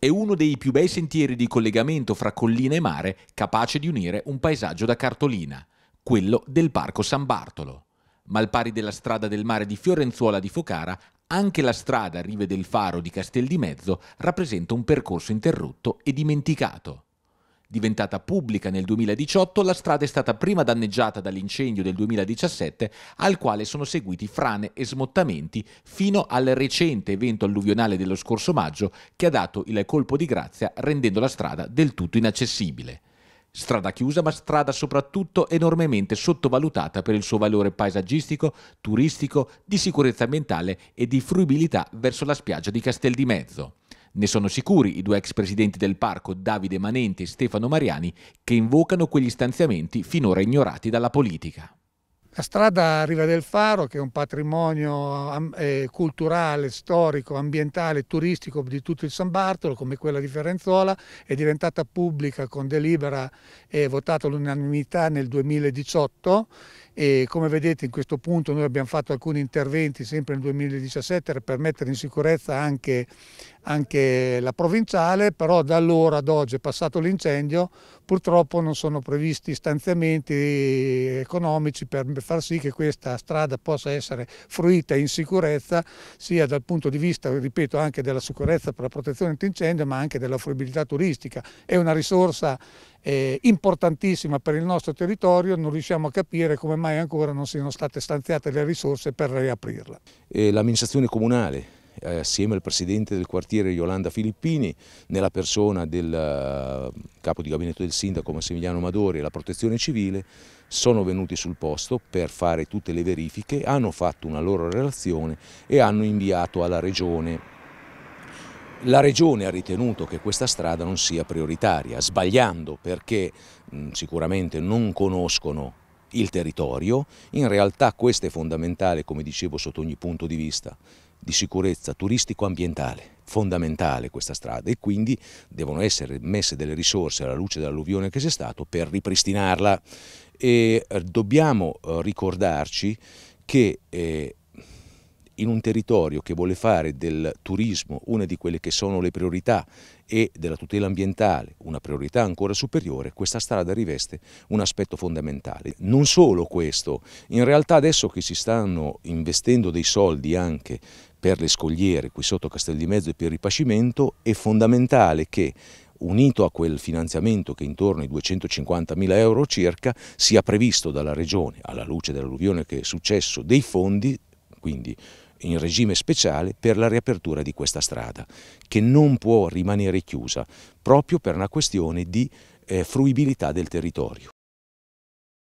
è uno dei più bei sentieri di collegamento fra collina e mare capace di unire un paesaggio da cartolina, quello del Parco San Bartolo. Ma al pari della strada del mare di Fiorenzuola di Focara, anche la strada Rive del Faro di Castel di Mezzo rappresenta un percorso interrotto e dimenticato. Diventata pubblica nel 2018, la strada è stata prima danneggiata dall'incendio del 2017, al quale sono seguiti frane e smottamenti fino al recente evento alluvionale dello scorso maggio che ha dato il colpo di grazia rendendo la strada del tutto inaccessibile. Strada chiusa ma strada soprattutto enormemente sottovalutata per il suo valore paesaggistico, turistico, di sicurezza ambientale e di fruibilità verso la spiaggia di Castel di Mezzo. Ne sono sicuri i due ex presidenti del parco, Davide Manente e Stefano Mariani, che invocano quegli stanziamenti finora ignorati dalla politica. La strada Riva del Faro, che è un patrimonio eh, culturale, storico, ambientale, turistico di tutto il San Bartolo, come quella di Ferenzola, è diventata pubblica con delibera e eh, votata all'unanimità nel 2018 e come vedete in questo punto noi abbiamo fatto alcuni interventi sempre nel 2017 per mettere in sicurezza anche, anche la provinciale, però da allora ad oggi è passato l'incendio, Purtroppo non sono previsti stanziamenti economici per far sì che questa strada possa essere fruita in sicurezza sia dal punto di vista, ripeto, anche della sicurezza per la protezione antincendio ma anche della fruibilità turistica. È una risorsa eh, importantissima per il nostro territorio, non riusciamo a capire come mai ancora non siano state stanziate le risorse per riaprirla. l'amministrazione comunale eh, assieme al presidente del quartiere Yolanda Filippini, nella persona del eh, capo di gabinetto del sindaco Massimiliano Madori e la protezione civile, sono venuti sul posto per fare tutte le verifiche, hanno fatto una loro relazione e hanno inviato alla regione la Regione ha ritenuto che questa strada non sia prioritaria, sbagliando perché mh, mm, sicuramente non conoscono il territorio, in realtà questo è fondamentale come dicevo sotto ogni punto di vista, di sicurezza turistico-ambientale fondamentale questa strada e quindi devono essere messe delle risorse alla luce dell'alluvione che c'è stato per ripristinarla e eh, dobbiamo eh, ricordarci che eh, in un territorio che vuole fare del turismo una di quelle che sono le priorità e della tutela ambientale una priorità ancora superiore, questa strada riveste un aspetto fondamentale. Non solo questo, in realtà adesso che si stanno investendo dei soldi anche per le scogliere qui sotto Castel di Mezzo e per il ripascimento, è fondamentale che unito a quel finanziamento che intorno ai 250 mila euro circa sia previsto dalla Regione, alla luce dell'alluvione che è successo, dei fondi, quindi in regime speciale per la riapertura di questa strada, che non può rimanere chiusa proprio per una questione di eh, fruibilità del territorio.